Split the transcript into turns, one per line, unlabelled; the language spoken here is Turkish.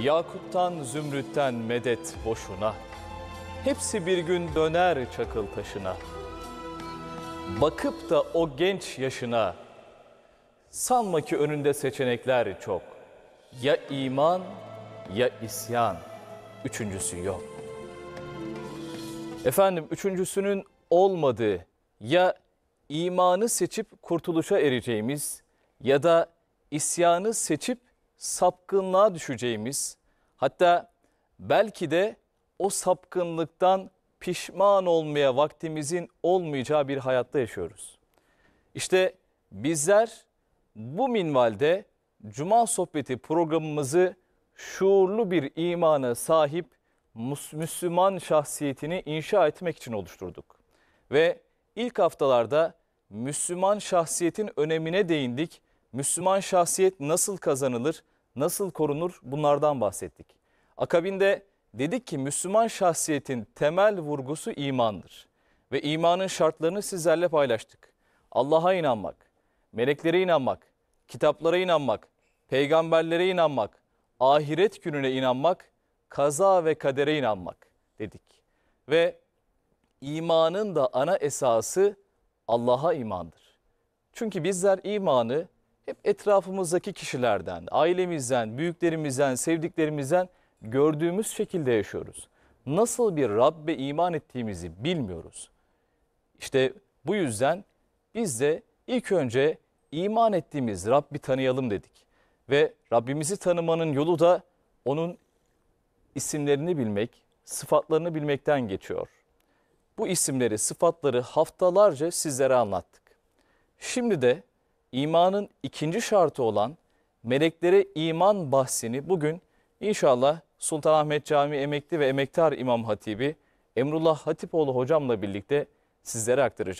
Yakut'tan zümrütten medet boşuna. Hepsi bir gün döner çakıl taşına. Bakıp da o genç yaşına sanma ki önünde seçenekler çok. Ya iman ya isyan. Üçüncüsü yok. Efendim üçüncüsünün olmadığı ya imanı seçip kurtuluşa ereceğimiz ya da isyanı seçip sapkınlığa düşeceğimiz hatta belki de o sapkınlıktan pişman olmaya vaktimizin olmayacağı bir hayatta yaşıyoruz. İşte bizler bu minvalde Cuma Sohbeti programımızı şuurlu bir imana sahip Müslüman şahsiyetini inşa etmek için oluşturduk. Ve ilk haftalarda Müslüman şahsiyetin önemine değindik Müslüman şahsiyet nasıl kazanılır, nasıl korunur bunlardan bahsettik. Akabinde dedik ki Müslüman şahsiyetin temel vurgusu imandır. Ve imanın şartlarını sizlerle paylaştık. Allah'a inanmak, meleklere inanmak, kitaplara inanmak, peygamberlere inanmak, ahiret gününe inanmak, kaza ve kadere inanmak dedik. Ve imanın da ana esası Allah'a imandır. Çünkü bizler imanı hep etrafımızdaki kişilerden, ailemizden, büyüklerimizden, sevdiklerimizden gördüğümüz şekilde yaşıyoruz. Nasıl bir Rabbe iman ettiğimizi bilmiyoruz. İşte bu yüzden biz de ilk önce iman ettiğimiz Rabbi tanıyalım dedik. Ve Rabbimizi tanımanın yolu da onun isimlerini bilmek, sıfatlarını bilmekten geçiyor. Bu isimleri, sıfatları haftalarca sizlere anlattık. Şimdi de imanın ikinci şartı olan meleklere iman bahsini bugün inşallah Sultanahmet Camii emekli ve emektar İmam Hatibi Emrullah Hatipoğlu hocamla birlikte sizlere aktaracağız.